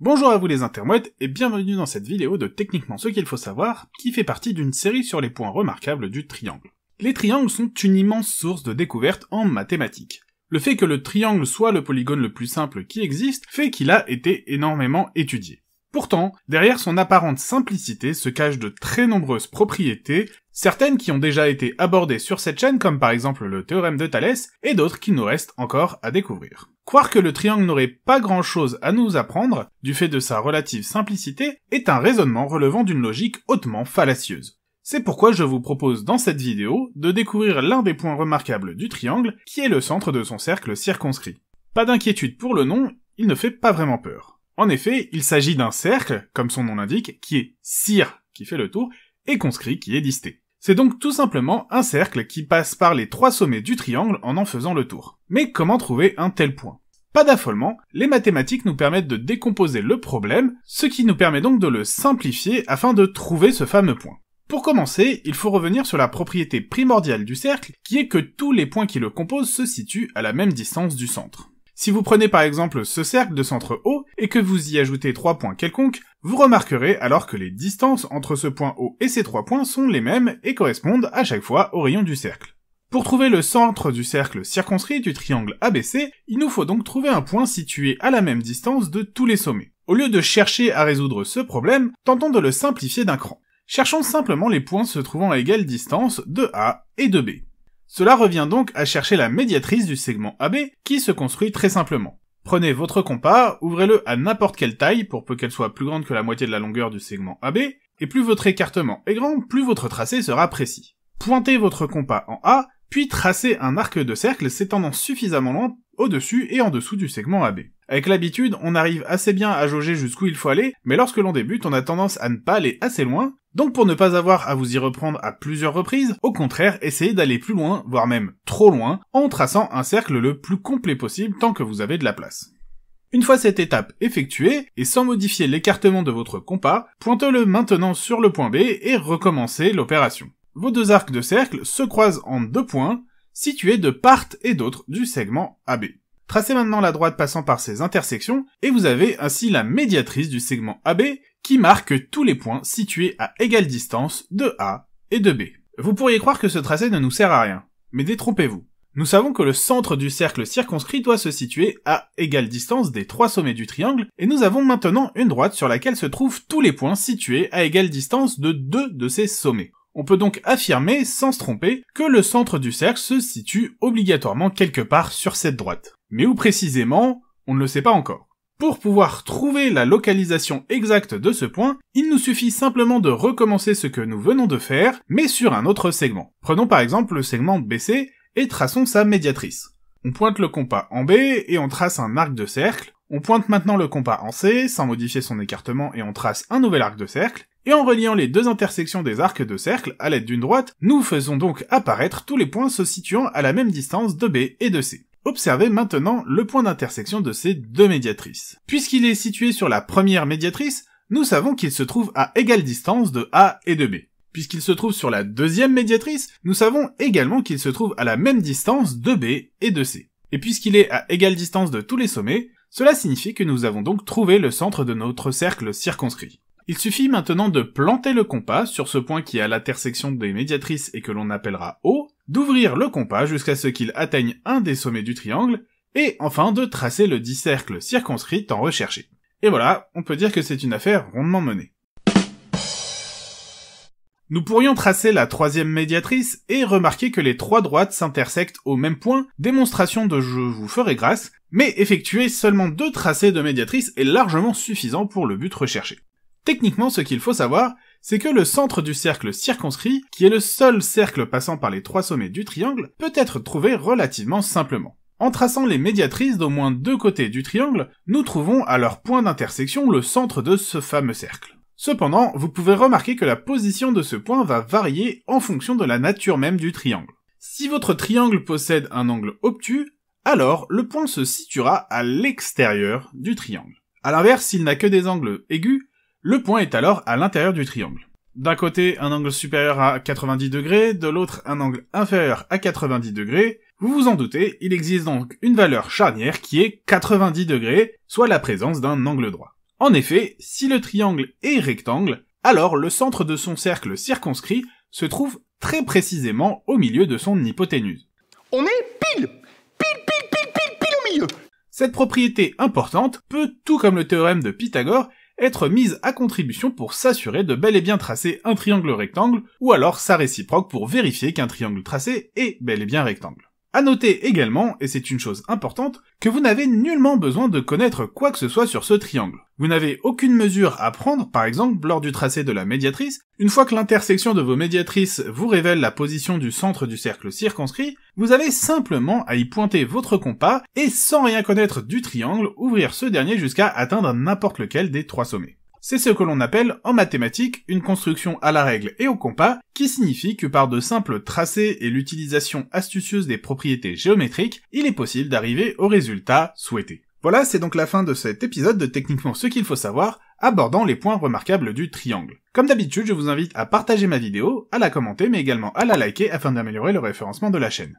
Bonjour à vous les intermouettes et bienvenue dans cette vidéo de Techniquement ce qu'il faut savoir qui fait partie d'une série sur les points remarquables du triangle. Les triangles sont une immense source de découvertes en mathématiques. Le fait que le triangle soit le polygone le plus simple qui existe fait qu'il a été énormément étudié. Pourtant, derrière son apparente simplicité se cachent de très nombreuses propriétés, certaines qui ont déjà été abordées sur cette chaîne comme par exemple le théorème de Thalès, et d'autres qui nous restent encore à découvrir. Croire que le triangle n'aurait pas grand chose à nous apprendre, du fait de sa relative simplicité, est un raisonnement relevant d'une logique hautement fallacieuse. C'est pourquoi je vous propose dans cette vidéo de découvrir l'un des points remarquables du triangle, qui est le centre de son cercle circonscrit. Pas d'inquiétude pour le nom, il ne fait pas vraiment peur. En effet, il s'agit d'un cercle, comme son nom l'indique, qui est cire, qui fait le tour, et conscrit, qui est disté. C'est donc tout simplement un cercle qui passe par les trois sommets du triangle en en faisant le tour. Mais comment trouver un tel point Pas d'affolement, les mathématiques nous permettent de décomposer le problème, ce qui nous permet donc de le simplifier afin de trouver ce fameux point. Pour commencer, il faut revenir sur la propriété primordiale du cercle, qui est que tous les points qui le composent se situent à la même distance du centre. Si vous prenez par exemple ce cercle de centre haut, et que vous y ajoutez trois points quelconques, vous remarquerez alors que les distances entre ce point O et ces trois points sont les mêmes et correspondent à chaque fois au rayon du cercle. Pour trouver le centre du cercle circonscrit du triangle ABC, il nous faut donc trouver un point situé à la même distance de tous les sommets. Au lieu de chercher à résoudre ce problème, tentons de le simplifier d'un cran. Cherchons simplement les points se trouvant à égale distance de A et de B. Cela revient donc à chercher la médiatrice du segment AB qui se construit très simplement. Prenez votre compas, ouvrez-le à n'importe quelle taille, pour peu qu'elle soit plus grande que la moitié de la longueur du segment AB, et plus votre écartement est grand, plus votre tracé sera précis. Pointez votre compas en A, puis tracez un arc de cercle s'étendant suffisamment loin au-dessus et en dessous du segment AB. Avec l'habitude, on arrive assez bien à jauger jusqu'où il faut aller, mais lorsque l'on débute, on a tendance à ne pas aller assez loin, donc pour ne pas avoir à vous y reprendre à plusieurs reprises, au contraire, essayez d'aller plus loin, voire même trop loin, en traçant un cercle le plus complet possible tant que vous avez de la place. Une fois cette étape effectuée, et sans modifier l'écartement de votre compas, pointez-le maintenant sur le point B et recommencez l'opération. Vos deux arcs de cercle se croisent en deux points, situés de part et d'autre du segment AB. Tracez maintenant la droite passant par ces intersections, et vous avez ainsi la médiatrice du segment AB qui marque tous les points situés à égale distance de A et de B. Vous pourriez croire que ce tracé ne nous sert à rien, mais détrompez-vous. Nous savons que le centre du cercle circonscrit doit se situer à égale distance des trois sommets du triangle, et nous avons maintenant une droite sur laquelle se trouvent tous les points situés à égale distance de deux de ces sommets. On peut donc affirmer, sans se tromper, que le centre du cercle se situe obligatoirement quelque part sur cette droite mais où précisément, on ne le sait pas encore. Pour pouvoir trouver la localisation exacte de ce point, il nous suffit simplement de recommencer ce que nous venons de faire, mais sur un autre segment. Prenons par exemple le segment BC et traçons sa médiatrice. On pointe le compas en B et on trace un arc de cercle. On pointe maintenant le compas en C sans modifier son écartement et on trace un nouvel arc de cercle. Et en reliant les deux intersections des arcs de cercle à l'aide d'une droite, nous faisons donc apparaître tous les points se situant à la même distance de B et de C. Observez maintenant le point d'intersection de ces deux médiatrices. Puisqu'il est situé sur la première médiatrice, nous savons qu'il se trouve à égale distance de A et de B. Puisqu'il se trouve sur la deuxième médiatrice, nous savons également qu'il se trouve à la même distance de B et de C. Et puisqu'il est à égale distance de tous les sommets, cela signifie que nous avons donc trouvé le centre de notre cercle circonscrit. Il suffit maintenant de planter le compas sur ce point qui est à l'intersection des médiatrices et que l'on appellera O, d'ouvrir le compas jusqu'à ce qu'il atteigne un des sommets du triangle, et enfin de tracer le dit cercle circonscrit tant recherché. Et voilà, on peut dire que c'est une affaire rondement menée. Nous pourrions tracer la troisième médiatrice et remarquer que les trois droites s'intersectent au même point, démonstration de je vous ferai grâce, mais effectuer seulement deux tracés de médiatrice est largement suffisant pour le but recherché. Techniquement, ce qu'il faut savoir, c'est que le centre du cercle circonscrit, qui est le seul cercle passant par les trois sommets du triangle, peut être trouvé relativement simplement. En traçant les médiatrices d'au moins deux côtés du triangle, nous trouvons à leur point d'intersection le centre de ce fameux cercle. Cependant, vous pouvez remarquer que la position de ce point va varier en fonction de la nature même du triangle. Si votre triangle possède un angle obtus, alors le point se situera à l'extérieur du triangle. A l'inverse, s'il n'a que des angles aigus, le point est alors à l'intérieur du triangle. D'un côté, un angle supérieur à 90 degrés, de l'autre, un angle inférieur à 90 degrés. Vous vous en doutez, il existe donc une valeur charnière qui est 90 degrés, soit la présence d'un angle droit. En effet, si le triangle est rectangle, alors le centre de son cercle circonscrit se trouve très précisément au milieu de son hypoténuse. On est pile Pile, pile, pile, pile, pile au milieu Cette propriété importante peut, tout comme le théorème de Pythagore, être mise à contribution pour s'assurer de bel et bien tracer un triangle rectangle, ou alors sa réciproque pour vérifier qu'un triangle tracé est bel et bien rectangle. À noter également, et c'est une chose importante, que vous n'avez nullement besoin de connaître quoi que ce soit sur ce triangle. Vous n'avez aucune mesure à prendre, par exemple lors du tracé de la médiatrice, une fois que l'intersection de vos médiatrices vous révèle la position du centre du cercle circonscrit, vous avez simplement à y pointer votre compas et sans rien connaître du triangle, ouvrir ce dernier jusqu'à atteindre n'importe lequel des trois sommets. C'est ce que l'on appelle en mathématiques une construction à la règle et au compas, qui signifie que par de simples tracés et l'utilisation astucieuse des propriétés géométriques, il est possible d'arriver au résultat souhaité. Voilà, c'est donc la fin de cet épisode de Techniquement ce qu'il faut savoir, abordant les points remarquables du triangle. Comme d'habitude, je vous invite à partager ma vidéo, à la commenter, mais également à la liker afin d'améliorer le référencement de la chaîne.